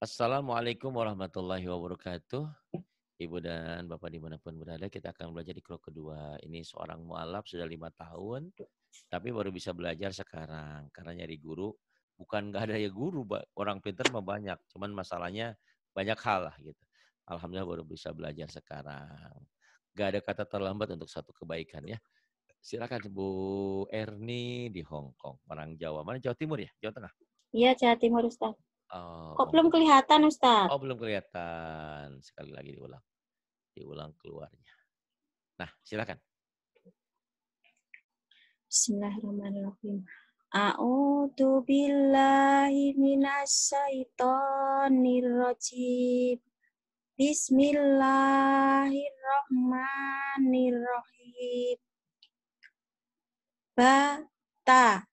Assalamualaikum warahmatullahi wabarakatuh. Ibu dan Bapak dimanapun berada, kita akan belajar di kelompok kedua. Ini seorang mualaf sudah lima tahun, tapi baru bisa belajar sekarang. Karena nyari guru, bukan nggak ada ya guru, orang pintar mah banyak. Cuman masalahnya banyak hal lah gitu. Alhamdulillah baru bisa belajar sekarang. Gak ada kata terlambat untuk satu kebaikan ya. Silakan Bu Erni di Hong Kong, orang Jawa. Mana Jawa Timur ya? Jawa Tengah? Iya, Jawa Timur Ustaz. Oh, Kok oh, belum kelihatan Ustaz. Oh belum kelihatan. Sekali lagi diulang. Diulang keluarnya. Nah silakan. Bismillahirrahmanirrahim. A'udzu billahi minasyaitonir rajim. Bismillahirrahmanirrahim. Bata.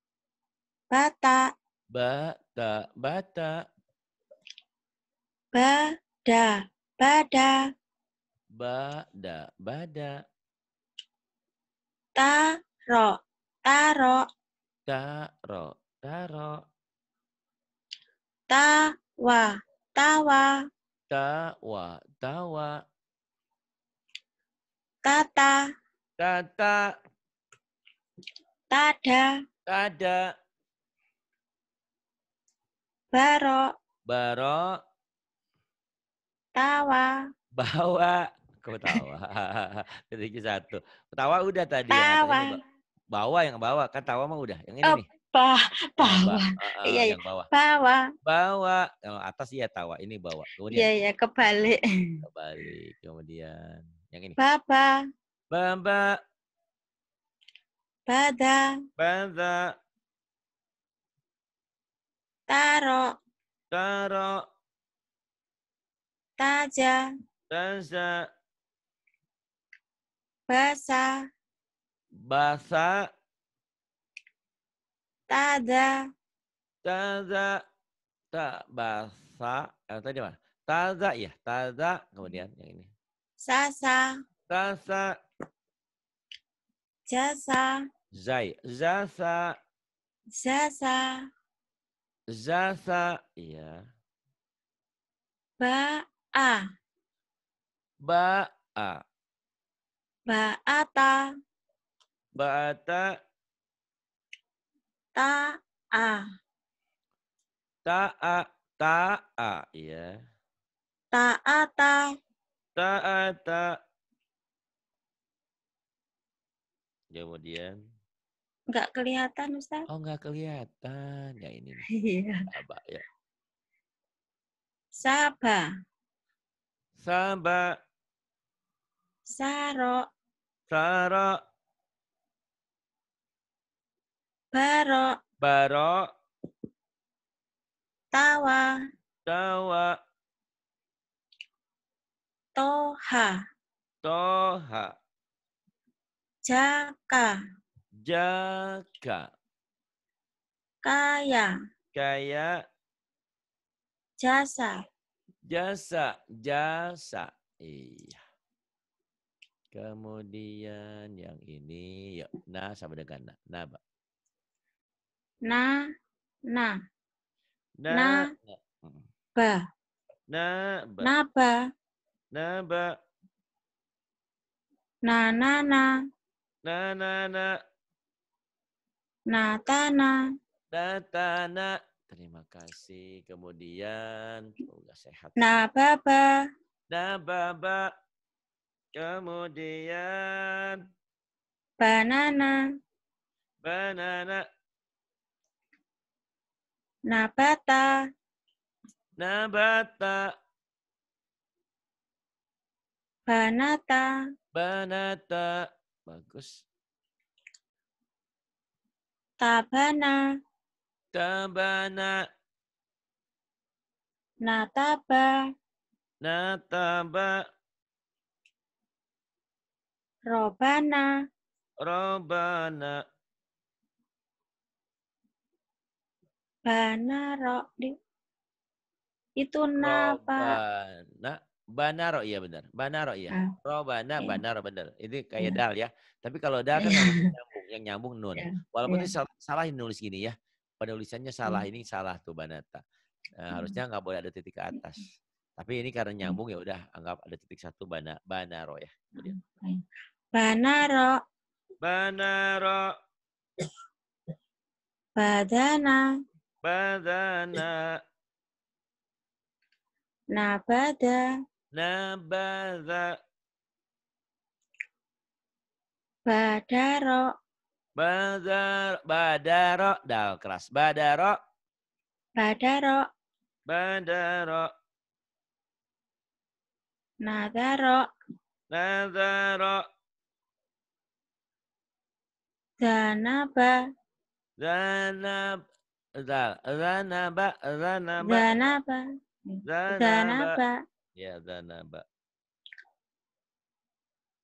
Bata. Bata bata bata Bada, bada. Bada, bada. Taro, taro. Taro, taro. Tawa, tawa. Tawa, tawa. Tata. Tata. Tada. Tada. Baro. Baro. Tawa. Bawa. Kau tawa. satu. ketawa udah tadi. Ya, tawa. Yang bawa yang bawa. Kan tawa mah udah. Yang ini oh, nih. Ba bawa. Ba iya, iya. Bawa. Bawa. Bawa. Kalau atas iya tawa. Ini bawa. Kemudian. Iya, iya. Kebalik. Kebalik. Kemudian. Yang ini. Bapak. Bapak. Bada. Bada. Taro. Taro. Taja. Taja. Basa. Basa. Tada. Taza. Ta basa. Eh, tadi mana? Taza ya, taza. Kemudian yang ini. Sasa. Sasa. Jasa. Zai. Jasa. Jasa. Zatha, iya. Ba'a. Ba'a. Ba'ata. Ba'ata. Ta'a. Ta'a. Ta'a, iya. Ta'ata. Ta'ata. Kemudian. Nggak kelihatan, Ustaz. Oh, nggak kelihatan. Ya ini. Iya. sabah ya. Saba. Saba. Saro. Saro. Baro. Baro. Tawa. Tawa. Toha. Toha. Jaka. Jaga. Kaya. Kaya. Jasa. Jasa. Jasa. Iya. Kemudian yang ini, yuk. Nah sama dengan nah Na, Pak. Na. Na. Na. na. Ba. Na. Ba. Na, ba. Na, ba. Na, na, na. Na, na, na. Natana. Natana. Terima kasih. Kemudian, semoga oh, sehat. Nababa. Nababa. Kemudian. Banana. Banana. Nabata. Nabata. Banata. Banata. Bagus. Tabana. Tabana. Nataba. Nataba. Robana. Robana. Bana ro di. Itu napa? Robana. Banaro iya benar. Banaro iya. Ah. Robana, yeah. banaro benar. Ini kayak yeah. dal ya. Tapi kalau dal kan iya. nyambung, yang nyambung nun. Yeah. Walaupun yeah. ini salah, nulis gini ya. Penulisannya salah, iya. ini salah tuh Banata. Nah, mm. harusnya nggak boleh ada titik ke atas. Tapi ini karena nyambung ya udah anggap ada titik satu bana, banaro ya. Ah, banaro. Banaro. Badana. Badana. Nabada. Nabaza. Badaro. badar, Badaro. Dal keras. Badaro. Badaro. Badaro. Nadaro. Nadaro. Zanaba. Zanab. Zanaba. Zanaba. Zanaba. Zanaba. Zanaba. Ya, ba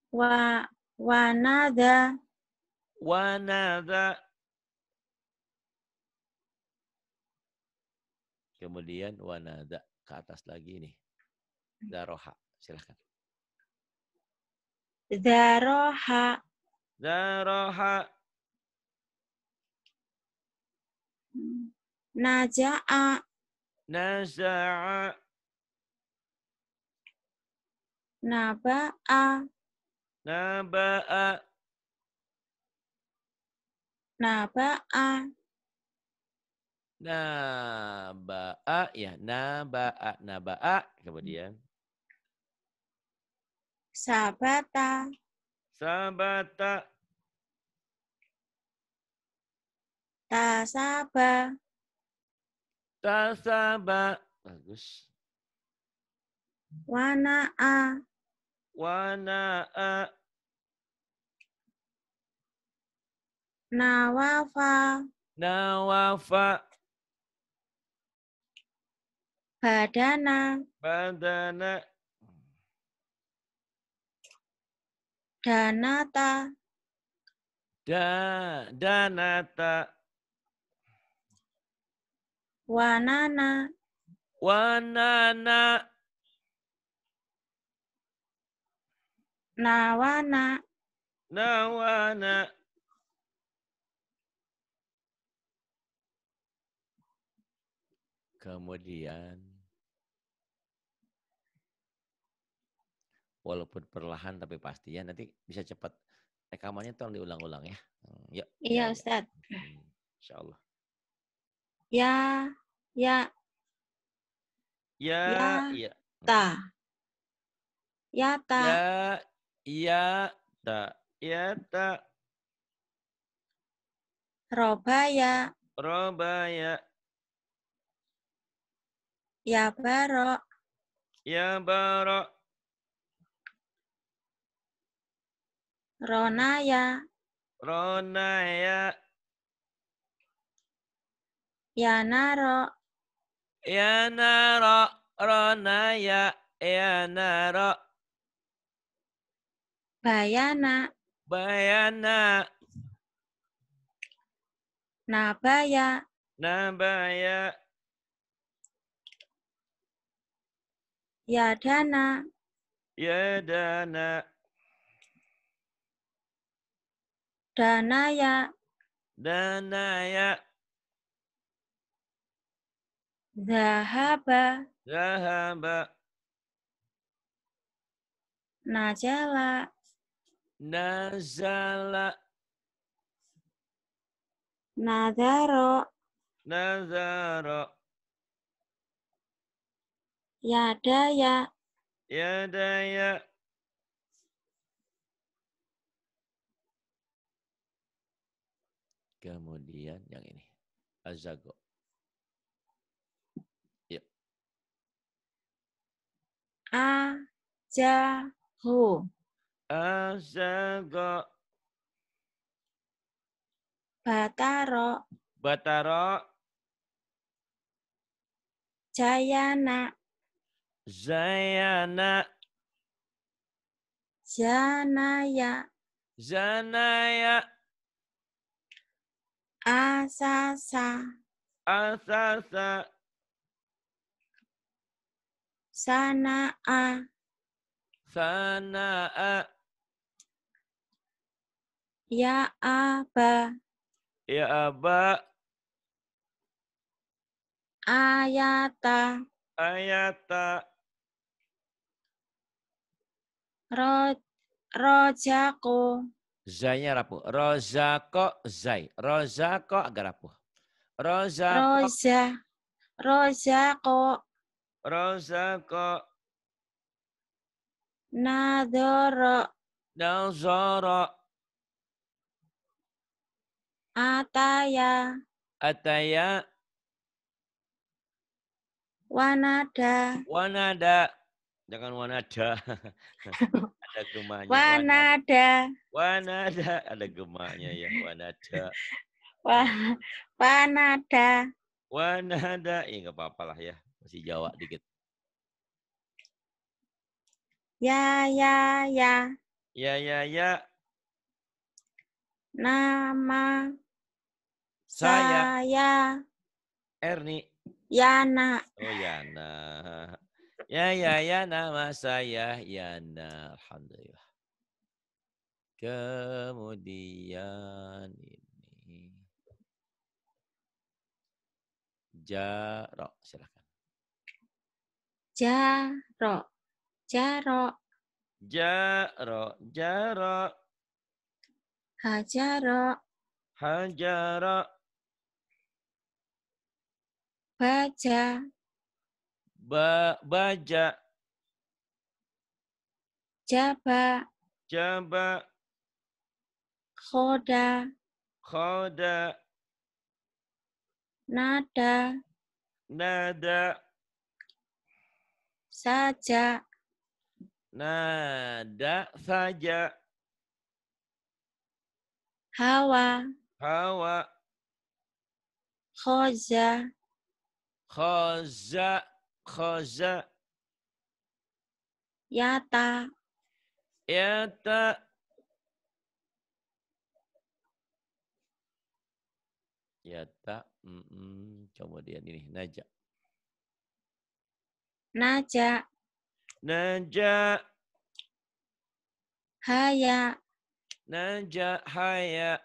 Wa wanada. Wanada. Kemudian wanada ke atas lagi nih. Daroha, silahkan. Daroha. Daroha. Naja'a. Naja'a a a Naba'a. Naba'a. Naba'a. a ya, naba'a, naba'a kemudian sabata. Sabata. Tasaba. Tasaba. Bagus. a a. nawafa nawafa badana badana danata da danata wanana wanana Nawana. Nawana. Kemudian, walaupun perlahan tapi pasti ya, nanti bisa cepat. Rekamannya tolong diulang-ulang ya. Hmm, yuk. Iya, Ustaz. Hmm, Insya Allah. Ya, ya. Ya, ya. Iya. Hmm. Ta. Ya, ta. Ya Iya ta. Iya Roba ya. Roba Ya Ya baro. Ya baro. Ronaya. Ronaya. Ya naro. Ya naro. Ronaya. Ya naro. Bayana. Bayana. Nabaya. Nabaya. Yadana. Yadana. Danaya. Danaya. Zahaba. Zahaba. Najala. Nazala. Nazaro. Nazaro. Yadaya. ya. Kemudian yang ini. Azago. Ya. Ja. Ho. Azaga. Bataro. Bataro. Jayana. Jayana, Janaya. Janaya. Asasa. Asasa. Sana'a. Sana'a. Ya Aba. Ya Aba. Ayata. Ayata. Ro, rojako. Zainya rapuh. Rozako zai. Rozako agak rapuh. Rozako. Roza. Rozako. Rozako. Nadoro. Nadoro. Ataya. Ataya. Wanada. Wanada. Jangan wanada. ada gemanya. Wanada. Wanada. Ada gemanya ya. Wanada. wanada. Wanada. Ya nggak apa-apa lah ya. Masih Jawa dikit. Ya, ya, ya. Ya, ya, ya. Nama. Saya. Erni. Yana. Oh Yana. Ya ya ya nama saya Yana. Alhamdulillah. Kemudian ini Jaro, silakan. Jaro. Jaro. Jaro, jaro. Hajaro. Hajaro. Baja. Ba baja. Jaba. Jaba. koda, koda, Nada. Nada. Saja. Nada saja. Hawa. Hawa. Khoza. Khaza khaza Yata Yata Yata mm -mm. Kemudian ini Naja Naja Naja Haya Naja Haya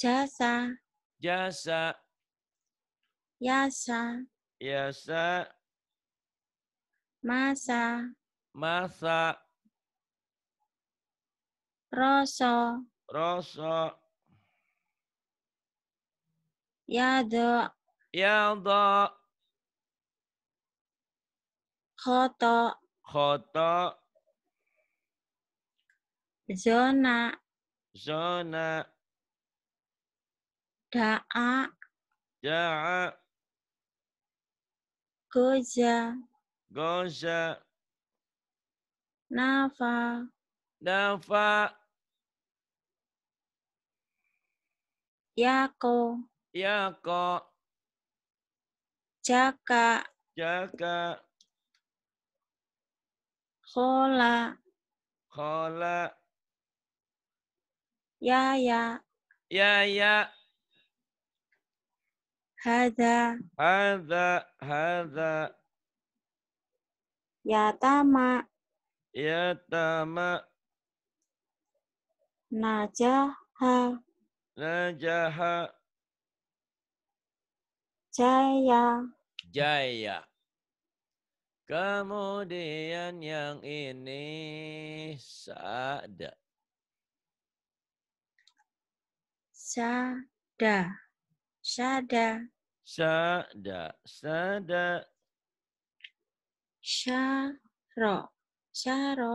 Jasa Jasa Yasa. Yasa. Masa. Masa. rosso rosso Yado. Yado. koto koto Zona. Zona. Da'a. Da'a. Goja. Goja. Nafa. Nafa. Yako. Yako. Jaka. Jaka. Kola. Kola. Yaya. Yaya. Hada. Hada. Hada. Yatama. Yatama. Najaha. Najaha. Jaya. Jaya. Kemudian yang ini sada. Sada. Sada. Sada. Sada. Syaro. Syaro.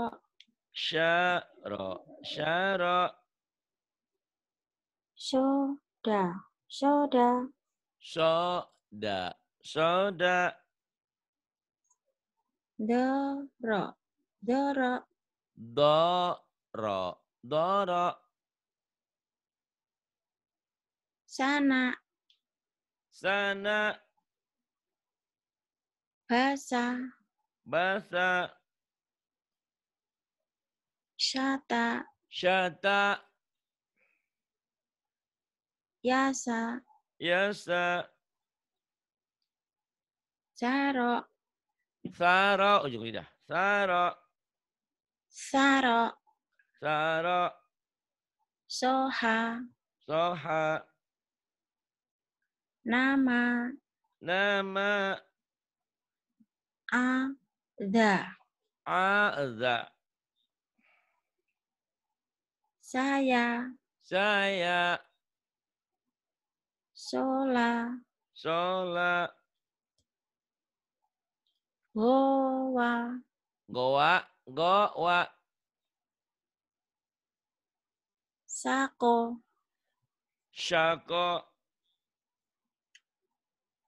Syaro. Syaro. Soda. Soda. Soda. Soda. Doro. Doro. Doro. Doro. Sana. Sana. Basa. Basa. Syata. Syata. Yasa. Yasa. Saro. Saro. Oh, Ujung lidah. Saro. Saro. Saro. Soha. Soha. Nama. Nama. Ada. Ada. Saya. Saya. Sola. Sola. Goa. Goa. Goa. Sako. Sako.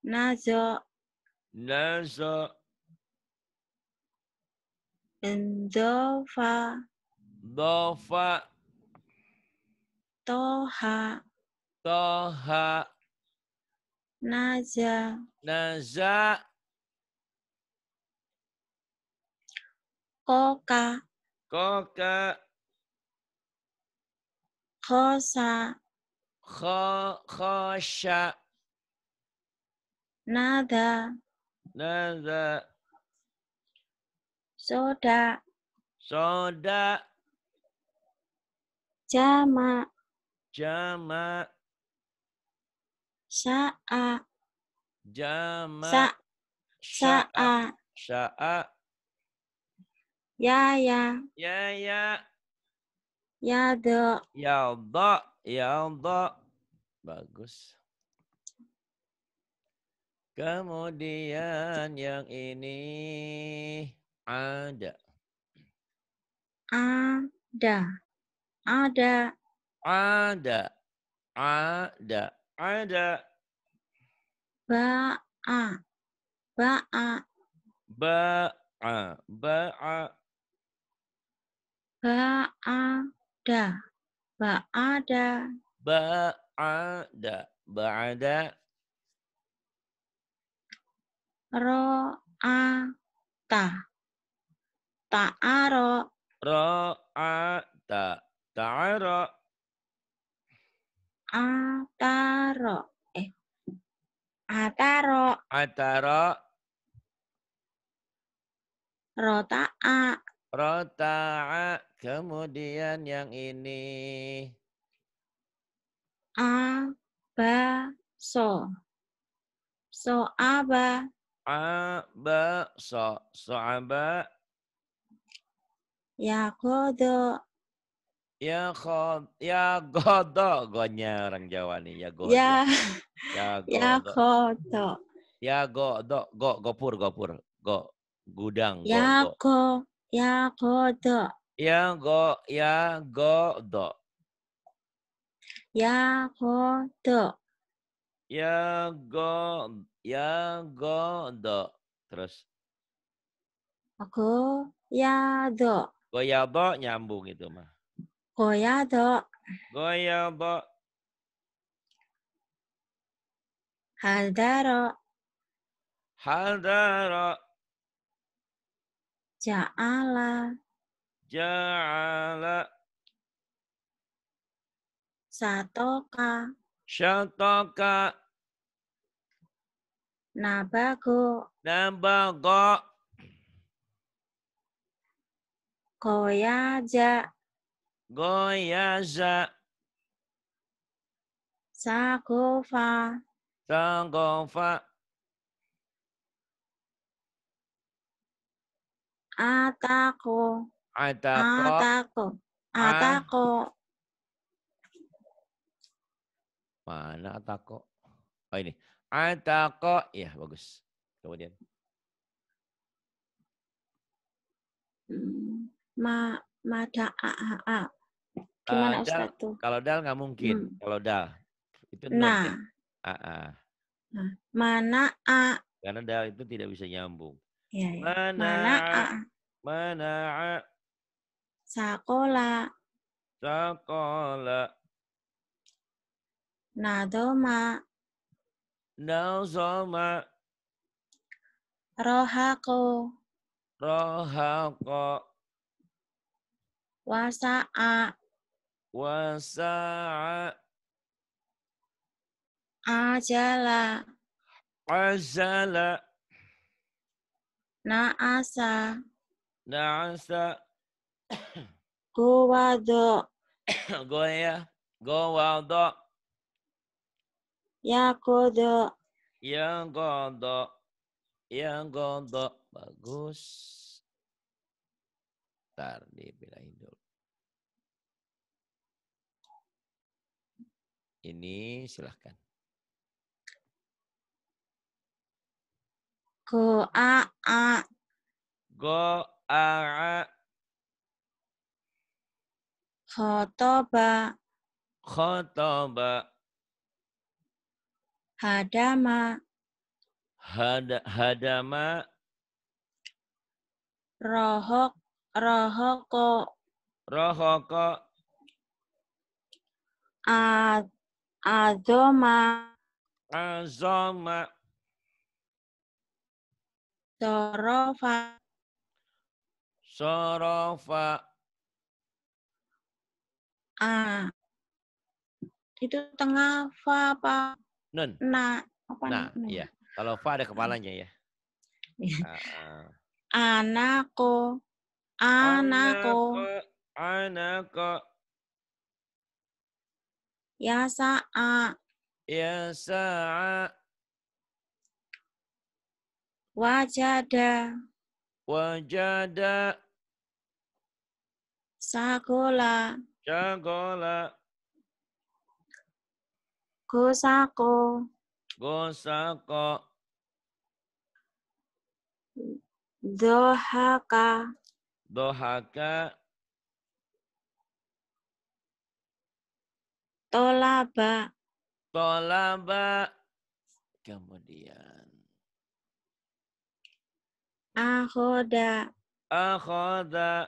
Nazar. Nazar. Indofa. Dofa. Toha. Toha. Naza. Naza. koka koka Khosa. Kho, khosa Nada. Nada. Soda. Soda. Jama. Jama. Sa'a. Jama. Sa. Sa'a. Sa'a. Ya ya. Ya ya. Ya do. Ya do. Ya do. Bagus. Kemudian yang ini ada. Ada. Ada. Ada. Ada. Ada. Ba'a. Ba'a. Ba'a. Ba'a. Ba'ada. Ba'ada. Ba'ada. Ba'ada. Ba'ada a a a ta ta ta ta ro'ata. Ta'aro. Ro'ata. Ta'aro. ro Eh. a a ro ta a Kemudian yang ini. a ba So so a ba Aba so soaba. Ya kodo. Ya kod ya godo gonya orang Jawa nih ya godo. Ya. Ya, ya godo. Ya kodo. Ya go gopur gopur go gudang. ya go. go. Ya kodo. Ya go ya godo. Ya kodo. Ya go ya go do. Terus aku ya do Go ya do. nyambung itu mah. go ya go ya ya do do hal daro hal daro Ja'ala. Ja'ala. Satoka. Syataka. Nabago. Nabago. Goyaja. Goyaja. Sagofa. Sagofa. Atako. Atako. Atako. Atako. Mana atako? Oh ini. Atako. Ya bagus. Kemudian. Ma, mada a, a Gimana uh, dal, Kalau dal nggak mungkin. Hmm. Kalau dal. Itu nah. Ya? a a, Nah. Mana a. Karena dal itu tidak bisa nyambung. Ya, ya. Mana, mana a. Mana a. Sakola. Sakola. Nadoma. Nazoma. Rohako. Rohako. Wasa'a. Wasa'a. Ajala. Ajala. Naasa. Naasa. Gowado. Goya. Gowado. Ya kodo. Ya, Yang kodo. Yang kodo. Bagus. Ntar dipindahin dulu. Ini silahkan. Go a a. Go a a. Khotoba. Khotoba. Hadama. Hada, hadama. Rohok, rohoko. Rohoko. A, azoma. Azoma. Sorofa. Sorofa. A. Itu tengah fa apa? Nun. Na. Apa nah, nun? iya. Kalau fa ada kepalanya ya. uh, anako. Anako. Anako. Ya sa'a. Ya sa'a. Wajada. Wajada. Sakola. Sakola. Gosako. Gosako. Dohaka. Dohaka. Tolaba. Tolaba. Kemudian. Ahoda. Akhoda.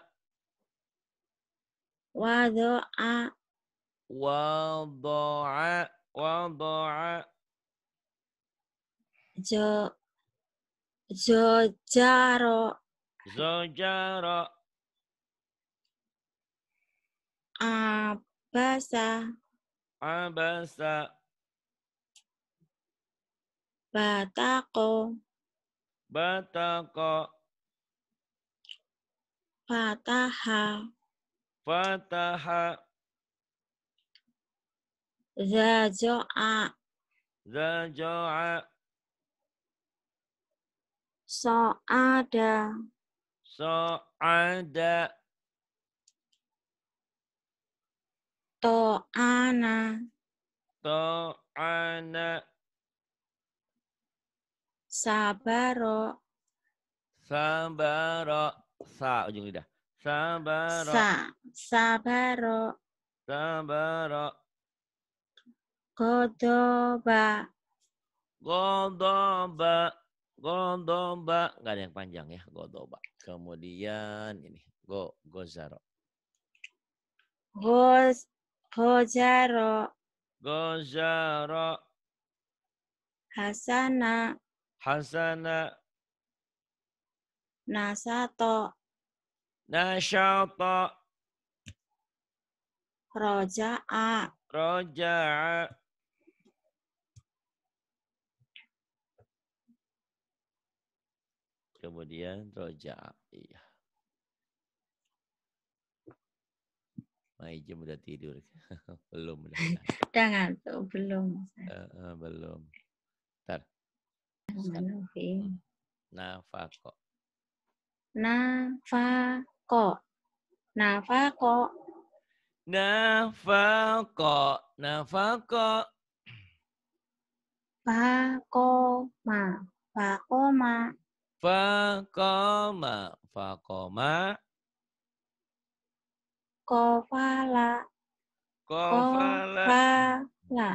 Wado'a. Wado'a. Wada'a. Jo jojaro jojaro Abasa. Abasa. Batako. Batako. Fataha. Fataha. Za jo'a. Za jo'a. So'ada. So'ada. To'ana. To'ana. Sabaro. Sabaro. Sa ujung lidah. Sabaro. Sa. Sabaro. Sabaro. Godoba. Godoba. Godoba. Gak ada yang panjang ya. Godoba. Kemudian ini. Go. Gozaro. Goz. Gozaro. Gozaro. Hasana. Hasana. Nasato. Nasato. Roja'a. Roja'a. kemudian iya Maijum udah tidur. belum. Udah, jangan tuh belum. Uh, uh, belum. Ntar. Nafako. Nafako. Nafako. Nafako. Nafako. pakoma pakoma Fakoma. Fakoma. Kofala. Kofala. Kofala.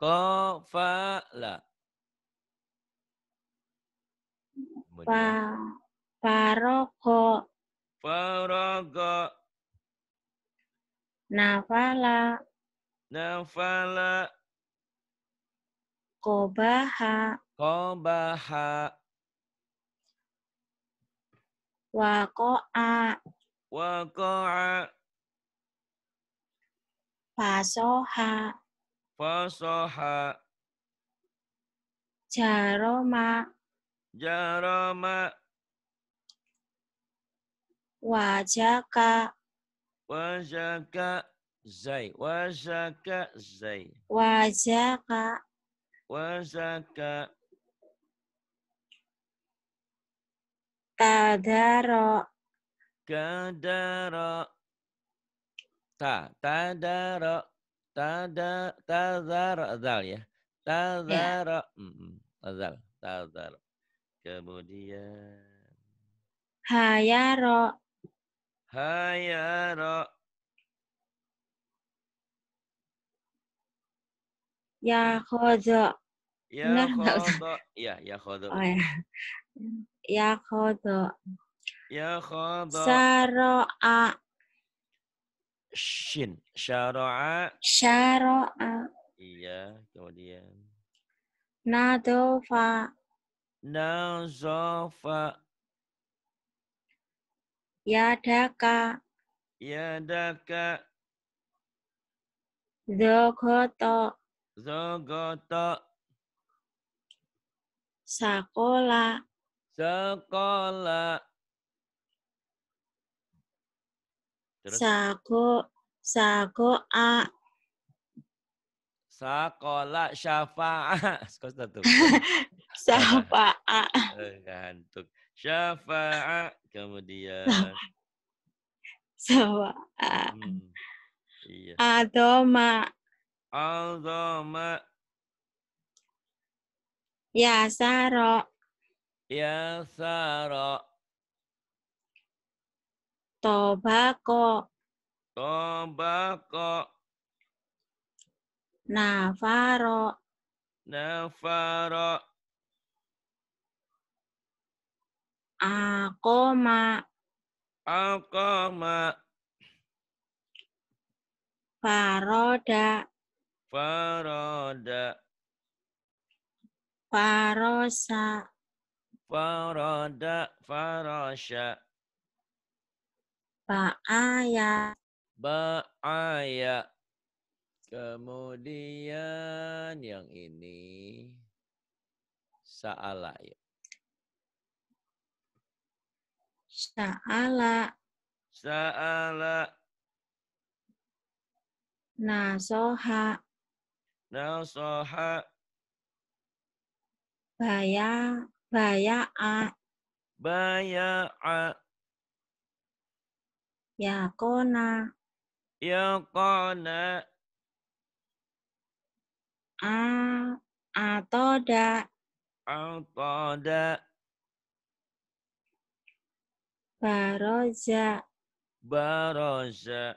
Kofala. Pa, paroko. Paroko. Nafala. Nafala. Kobaha. Kobaha. وقع وقع فصح فصح جرم جرم وجك وجك زي وجك زي وجك وجك Tadaro. Kadaro. Ta, tadaro. Tada, tadaro. Azal ya. Tadaro. Ya. Hmm, azal. Tadaro. Kemudian. Hayaro. Hayaro. Ya khodo. Ya khodo. Ya, ya khodo. Oh, ya. Ya khodo. Ya khodo. Saro'a. Shin. Syara'a. Syara'a. Iya, kemudian. Nadofa. Nazofa. Yadaka. Yadaka. Zogoto. Zogoto. Sakola. Sekolah. Sako, sako a. Sakola syafaat Sekolah satu. syafaat eh, Gantuk. a Kemudian. syafaat a, hmm, Iya. Adoma. Adoma. Ya, Saro. Ya Sara. Tobako. Tobako. Nafaro. Nafaro. Akoma. Akoma. Faroda. Faroda. Farosa. Farada farasha. Ba'aya. Ba'aya. Kemudian yang ini Sa'ala ya. Sa'ala. Sa'ala. Nasoha. Nasoha. Baya. Baya'a. Baya'a. ya kona, A. Atoda. Atoda. Baroja. Baroza.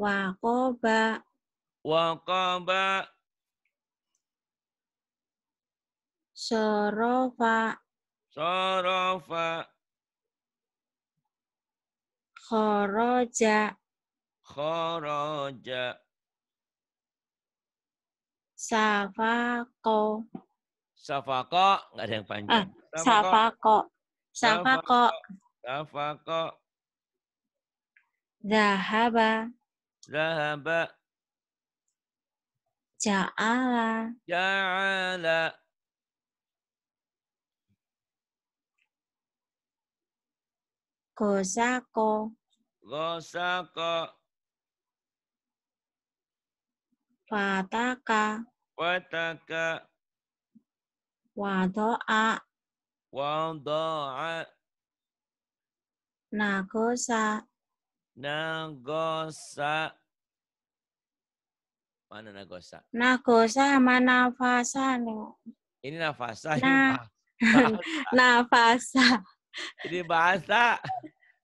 Wakoba. Wakoba. Sorofa. Sorofa. Khoroja. Khoroja. Safako. Safako. Nggak ada yang panjang. Ah, safako. Safako. Safako. Zahaba. Zahaba. Ja'ala. Ja'ala. Gosako. Gosako. pataka pataka Wadoa. Wadoa. Nagosa. Nagosa. Mana Nagosa? Nagosa mana Nafasa. Ini Nafasa. Na, Nafasa. di bahasa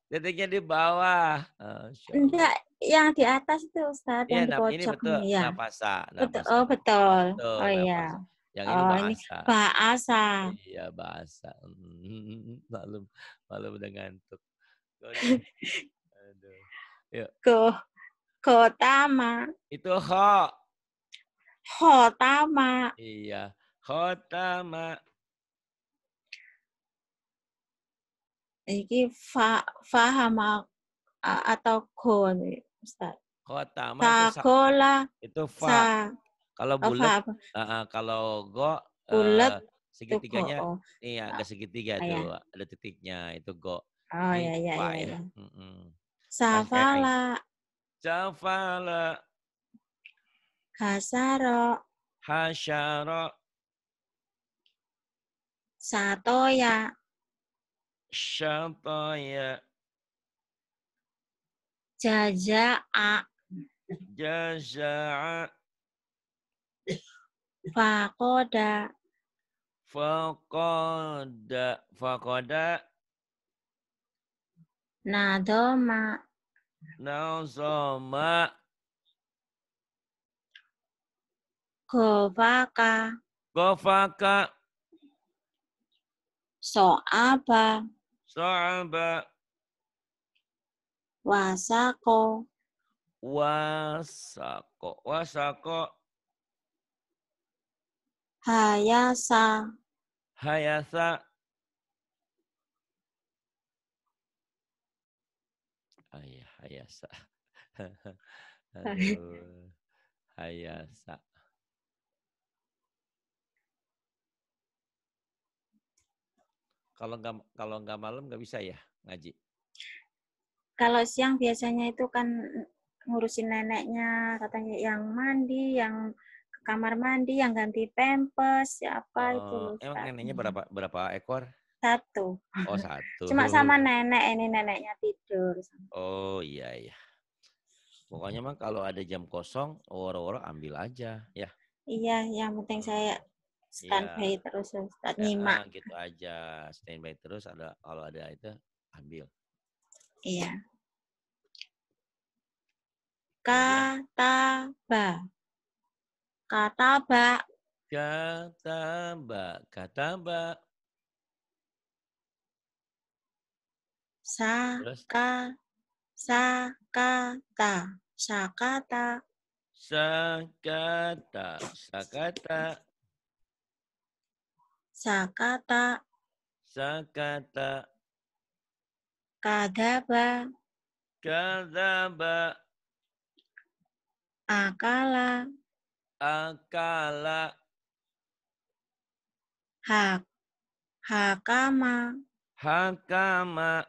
titiknya di bawah. Oh, Enggak, yang di atas itu Ustaz, ya, yang di pojok nah, ini betul, ya. Napasa, Betul, oh betul. betul oh iya. Yang oh, bahasa. Ini bahasa. Iya, bahasa. lalu lalu udah ngantuk. Aduh. Yuk. Ko, kotama. Itu ho. tama. Iya, tama. iki fa fahama atau kon? Ustaz. Kota Takola itu fa. kalau oh, bulat uh, kalau go uh, bulat segitiganya iya ada ah, segitiga itu ah, ya. ada titiknya itu go. Oh iya iya iya. Ya. Mm -mm. Safala. Safala. Hasaro. Hasaro. Satoya. Syataya. Jaza'a. Jaza'a. Fakoda. Fakoda. Fakoda. Nadoma. Nazoma. Gofaka. so apa? So'aba. Wasako. Wasako. Wasako. Hayasa. Hayasa. ayah, hayasa. hayasa. Kalau nggak kalau nggak malam nggak bisa ya ngaji. Kalau siang biasanya itu kan ngurusin neneknya, katanya yang mandi, yang ke kamar mandi, yang ganti pempes, siapa ya oh, itu. Emang neneknya hmm. berapa berapa ekor? Satu. Oh satu. Cuma sama nenek ini neneknya tidur. Oh iya iya. Pokoknya mah kalau ada jam kosong, woro-woro ambil aja ya. Iya, yang penting saya Iya. standby yeah. terus Ustaz ya, nyimak. Ya, gitu aja. Standby terus ada kalau ada itu ambil. Iya. iya. Kata kata kata Kataba. Kataba. ta Kataba. Saka. Sakata. Sakata. Sakata. Sakata. Sakata. Sakata. Kadaba. Kadaba. Akala. Akala. Hak. Hakama. Hakama.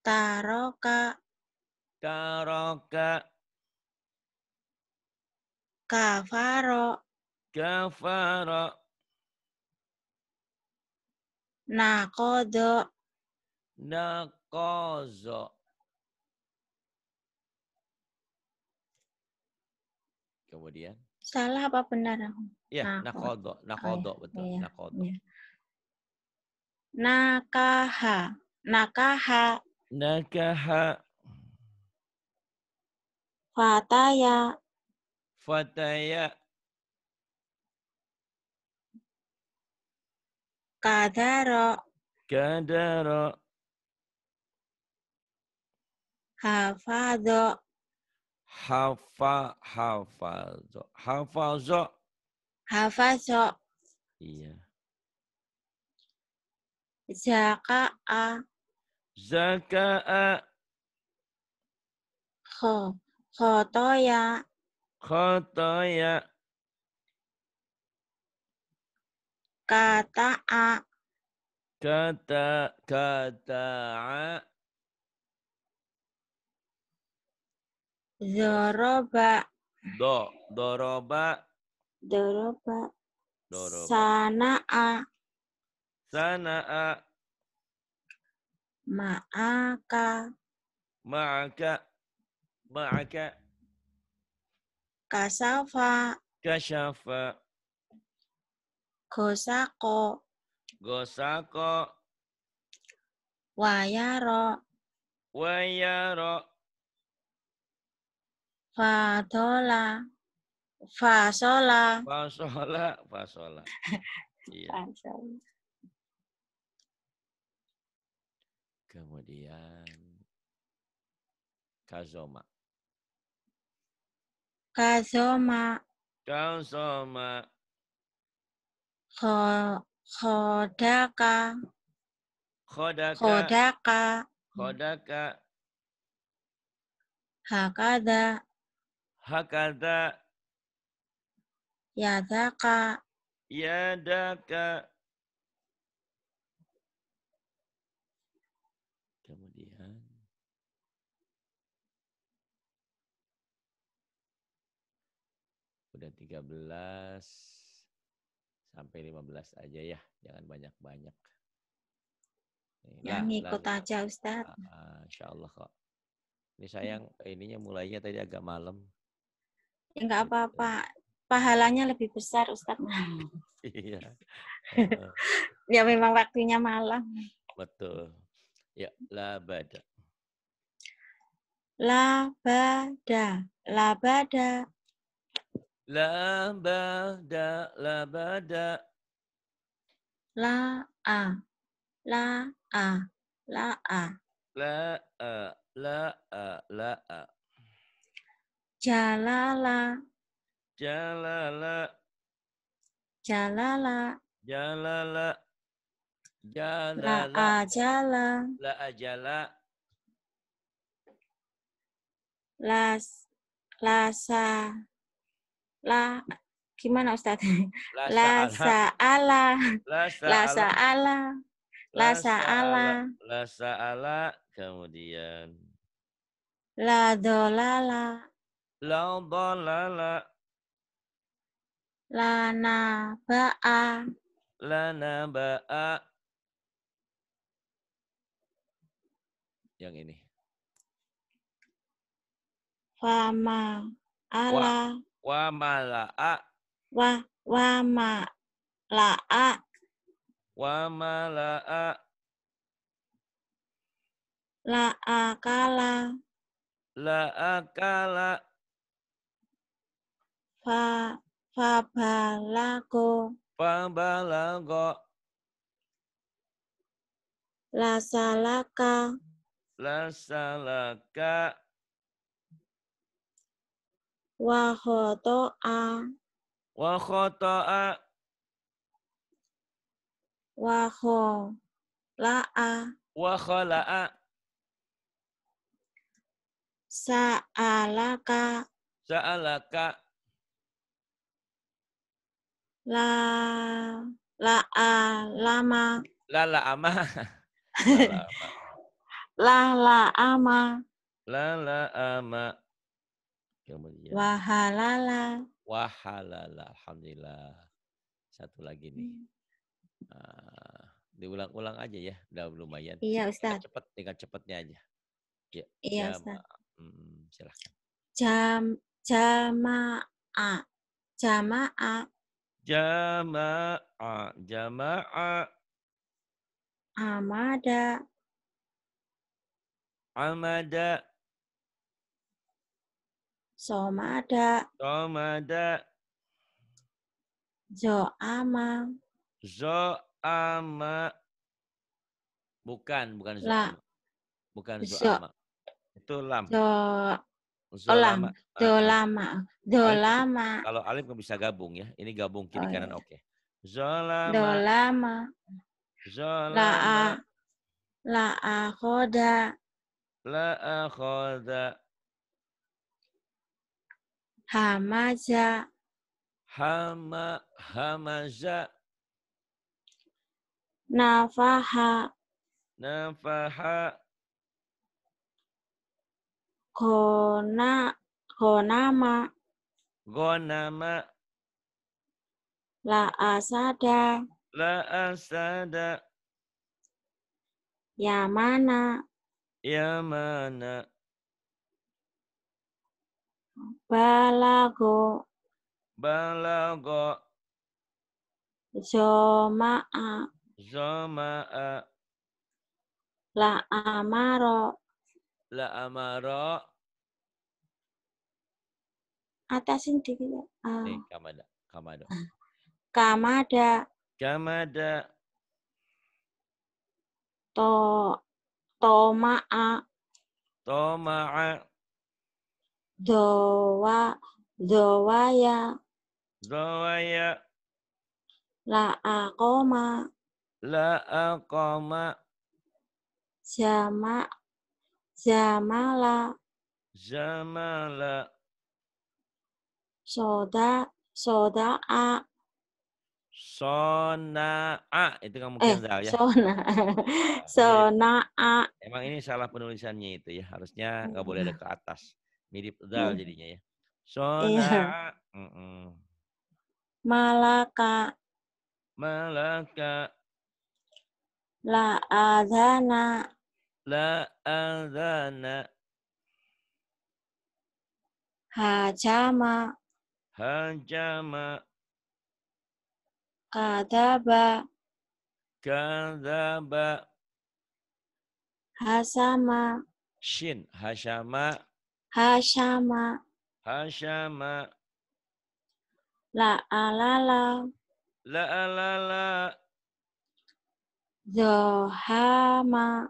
Taroka. Taroka. Kafaro. Kafara. Nakodo. Nakozo. Kemudian? Salah apa benar Iya, nakodo. Nakodo, oh, iya. oh, betul. Iya, nakodo. Iya. Nakaha. Nakaha. Nakaha. Fataya. Fataya. Kadaro. Kadaro. hafazo, Hafa, hafazo. Hafazo. Hafazo. Iya. Zaka'a. Zaka'a. Khotoya. Khotoya. Kata a. Kata kata a. Doroba. Do doroba. Doroba. Sana a. Sana a. Ma'aka. Ma'aka. Ma'aka. Kasafa. Kasafa. Gosako. Gosako. Wayaro. Wayaro. Fadola. Fasola. Fasola. Fasola. Iya. Fasola. Kemudian Kazoma. Kazoma. Kazoma khodaka khodaka khodaka khodaka hakada hakada yadaka yadaka kemudian udah belas sampai 15 aja ya, jangan banyak-banyak. Ya, nah, ngikut nah, nah. aja Ustaz. Uh, insya Allah kok. Ini sayang ininya mulainya tadi agak malam. Ya nggak gitu. apa-apa. Pahalanya lebih besar Ustaz. iya. Uh, ya memang waktunya malam. Betul. Ya, labada. Labada. Labada La bada, la bada. La a, la a, la a. La a, la a, la a. Jalala. Jalala. Jalala. Jalala. Jalala. La ajala. La ajala. Las, lasa la gimana Ustaz? La sa'ala. La sa'ala. La sa'ala. La sa'ala. Kemudian. La dolala. La dolala. La naba'a. La naba'a. Yang ini. Fama ala. Wah. Wa mala'a. Wa wa mala'a. Wa mala'a. la akala Fa fa la salaka Lasalaka. Lasalaka wa khotoa wa khotoa wa khola'a la khola'a sa'alaka sa'alaka la la lama la la ama la la ama la la ama yang mulia. Wahalala. Wahalala. Alhamdulillah. Satu lagi nih. Uh, diulang-ulang aja ya, udah lumayan. Iya Ustaz. Tinggal cepet, tinggal cepetnya aja. Ya, iya jama, Ustaz. Mm, silahkan. Jam, jama'a. Jama'a. Jama'a. Jama'a. Amada. Amada. Soma ada, Somada. Somada. Zoama. Zoama. Bukan, bukan zoama. La. Bukan zoama. Zo. Itu lam. Zo. Zolama. Zolama. Zolama. Ah, ah. Kalau alif kan bisa gabung ya. Ini gabung kiri oh, kanan iya. oke. Okay. Zolama. Zolama. Zolama. La'a. La'a khoda. La'a khoda. Hamaza. Hama, hamaja. Nafaha. Nafaha. Gona, konama. Gonama. La asada. La asada. Yamana. Yamana. Balago. Balago. Zoma'a. Zoma'a. La amaro. La amaro. Atasin dikit ya. Uh. Eh, kamada. Kamada. Kamada. Kamada. To. Toma'a. Toma'a. Doa, doa ya. Doa ya. La akoma. La akoma. Jama. Jamala. Jamala. Soda. Soda a. Sona a itu kamu eh, kenal ya. Sona. Iya. Sona a. Emang ini salah penulisannya itu ya. Harusnya nggak boleh ada ke atas. Mirip dal hmm. jadinya ya. Sona. Iya. Mm -mm. Malaka. Malaka. La azana. La azana. Hajama. Hajama. Kadaba. Kadaba. Hasama. Shin. Hasama. Hashama. Hashama. La alala. La alala. Zohama.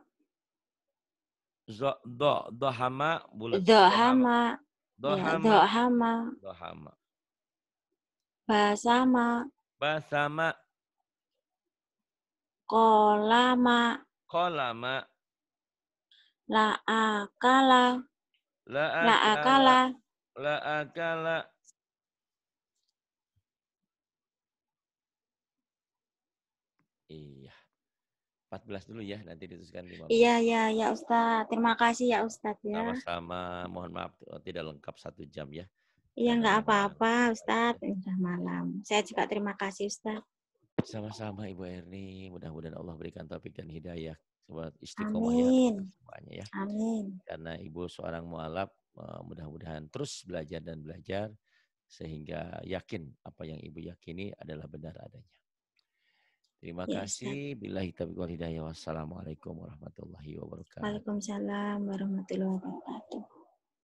Zohama. Zohama. Zohama. Zohama. Basama. Basama. Kolama. Kolama. La akala. La akala. La akala. Iya. 14 dulu ya, nanti diteruskan 15. Iya, iya, ya Ustaz. Terima kasih ya Ustaz ya. Sama-sama. Mohon maaf oh, tidak lengkap satu jam ya. Iya, enggak apa-apa Ustaz. Udah malam. Saya juga terima kasih Ustaz. Sama-sama Ibu Erni. Mudah-mudahan Allah berikan topik dan hidayah buat istiqomah ya semuanya ya. Amin. Karena ibu seorang mualaf eh, mudah-mudahan terus belajar dan belajar sehingga yakin apa yang ibu yakini adalah benar adanya. Terima ya, kasih. Bila hitab wal hidayah. Wassalamualaikum warahmatullahi wabarakatuh. Waalaikumsalam warahmatullahi wabarakatuh.